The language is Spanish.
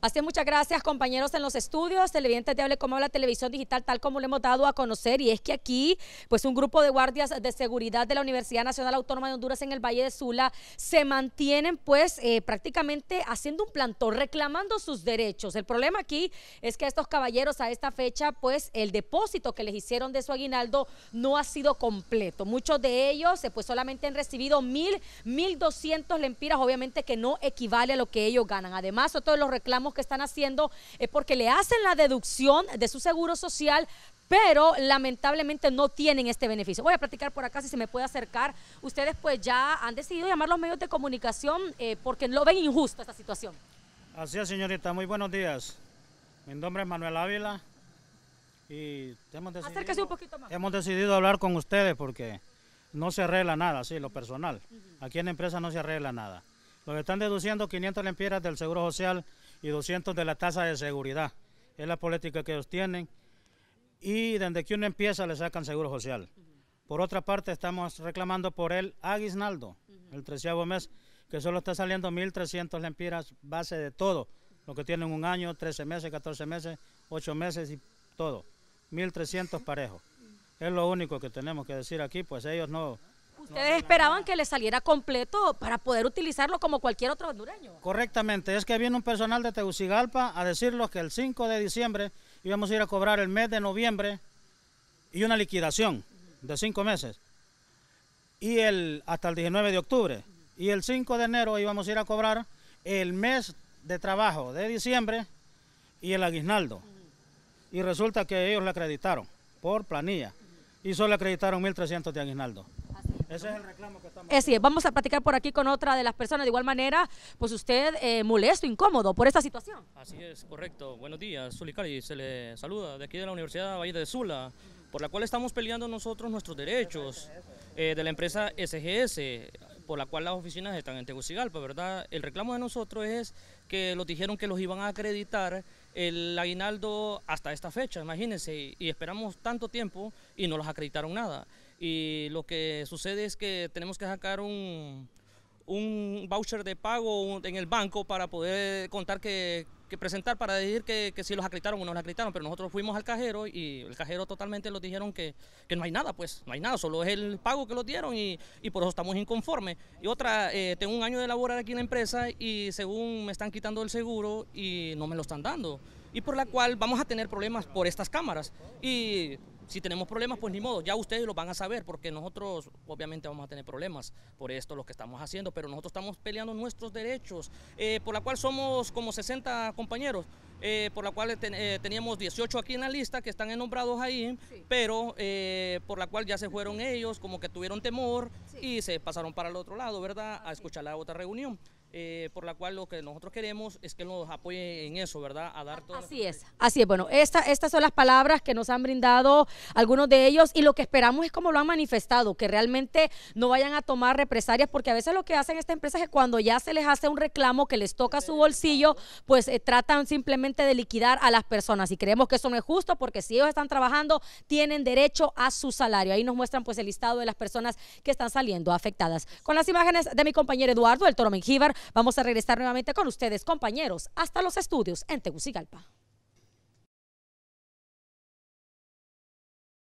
Así es, muchas gracias compañeros en los estudios, televidentes de Hable como la televisión digital, tal como le hemos dado a conocer, y es que aquí, pues un grupo de guardias de seguridad de la Universidad Nacional Autónoma de Honduras en el Valle de Sula se mantienen pues eh, prácticamente haciendo un plantón, reclamando sus derechos. El problema aquí es que a estos caballeros a esta fecha, pues el depósito que les hicieron de su aguinaldo no ha sido completo. Muchos de ellos eh, pues solamente han recibido mil, mil doscientos lempiras, obviamente que no equivale a lo que ellos ganan. Además, otro los reclamos que están haciendo eh, porque le hacen la deducción de su seguro social pero lamentablemente no tienen este beneficio. Voy a platicar por acá si se me puede acercar. Ustedes pues ya han decidido llamar los medios de comunicación eh, porque lo ven injusto esta situación. Así es, señorita. Muy buenos días. Mi nombre es Manuel Ávila y hemos decidido, poquito hemos decidido hablar con ustedes porque no se arregla nada, sí, lo personal. Aquí en la empresa no se arregla nada. Los que están deduciendo 500 lempiras del Seguro Social y 200 de la tasa de seguridad. Es la política que ellos tienen. Y desde que uno empieza le sacan seguro social. Por otra parte, estamos reclamando por el aguinaldo, el treceavo mes, que solo está saliendo 1.300 lempiras base de todo, lo que tienen un año, 13 meses, 14 meses, 8 meses y todo. 1.300 parejos. Es lo único que tenemos que decir aquí, pues ellos no, Ustedes esperaban que le saliera completo para poder utilizarlo como cualquier otro hondureño. Correctamente, es que viene un personal de Tegucigalpa a decirnos que el 5 de diciembre íbamos a ir a cobrar el mes de noviembre y una liquidación de cinco meses. Y el, hasta el 19 de octubre. Y el 5 de enero íbamos a ir a cobrar el mes de trabajo de diciembre y el aguinaldo. Y resulta que ellos le acreditaron por planilla y solo acreditaron 1.300 de aguinaldo. Ese es el reclamo que estamos Es decir, vamos a platicar por aquí con otra de las personas. De igual manera, pues usted eh, molesto, incómodo por esta situación. Así es, correcto. Buenos días, Zulicari. Se le saluda de aquí de la Universidad Valle de Sula, por la cual estamos peleando nosotros nuestros derechos eh, de la empresa SGS por la cual las oficinas están en Tegucigalpa, ¿verdad? El reclamo de nosotros es que los dijeron que los iban a acreditar el aguinaldo hasta esta fecha, imagínense, y esperamos tanto tiempo y no los acreditaron nada y lo que sucede es que tenemos que sacar un, voucher de pago en el banco para poder contar que, presentar para decir que, si los acreditaron o no los acreditaron, pero nosotros fuimos al cajero y el cajero totalmente nos dijeron que, no hay nada, pues, no hay nada, solo es el pago que los dieron y, por eso estamos inconformes. Y otra, eh, tengo un año de laborar aquí en la empresa y según me están quitando el seguro y no me lo están dando, y por la cual vamos a tener problemas por estas cámaras. Y si tenemos problemas, pues ni modo, ya ustedes lo van a saber, porque nosotros obviamente vamos a tener problemas por esto, lo que estamos haciendo, pero nosotros estamos peleando nuestros derechos, eh, por la cual somos como 60 compañeros, eh, por la cual eh, teníamos 18 aquí en la lista que están nombrados ahí, pero por la cual ya se fueron ellos, como que tuvieron temor y se pasaron para el otro lado, ¿verdad? A ah, escuchar la otra reunión. Eh, por la cual lo que nosotros queremos es que nos apoyen en eso, ¿verdad? A dar todo Así es, así es. Bueno, esta, estas son las palabras que nos han brindado algunos de ellos y lo que esperamos es como lo han manifestado, que realmente no vayan a tomar represalias, porque a veces lo que hacen estas empresas es que cuando ya se les hace un reclamo que les toca su bolsillo, pues eh, tratan simplemente de liquidar a las personas y creemos que eso no es justo porque si ellos están trabajando tienen derecho a su salario. Ahí nos muestran pues el listado de las personas que están saliendo afectadas. Con las imágenes de mi compañero Eduardo, el Toro Mengíbar, Vamos a regresar nuevamente con ustedes, compañeros, hasta los estudios en Tegucigalpa.